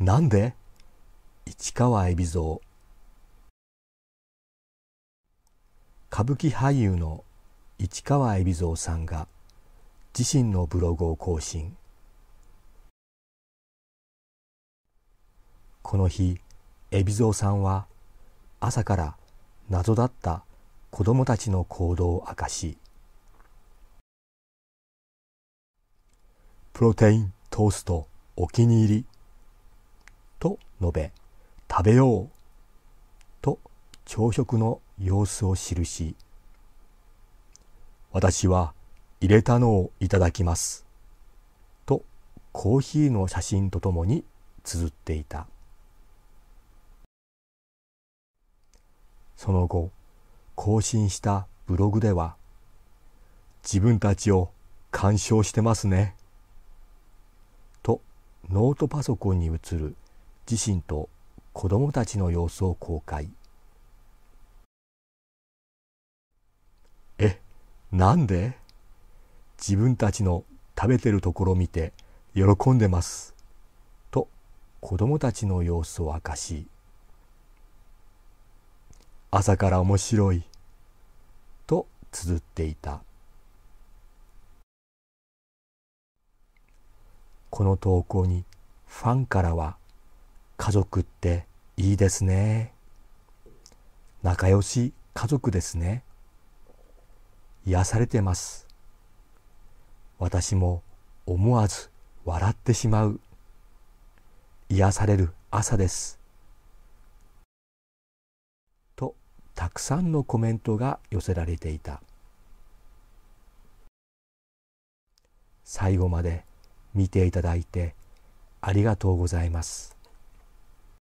なんで市川海老蔵歌舞伎俳優の市川海老蔵さんが自身のブログを更新この日海老蔵さんは朝から謎だった子供たちの行動を明かしプロテイントーストお気に入り述べ食べようと朝食の様子を記し私は入れたのをいただきますとコーヒーの写真とともに綴っていたその後更新したブログでは自分たちを干渉してますねとノートパソコンに映る自身と子供たちの様子を公開えなんで自分たちの食べてるところを見て喜んでますと子どもたちの様子を明かし朝から面白いと綴っていたこの投稿にファンからは家族っていいですね。仲良し家族ですね。癒されてます。私も思わず笑ってしまう。癒される朝です。と、たくさんのコメントが寄せられていた。最後まで見ていただいてありがとうございます。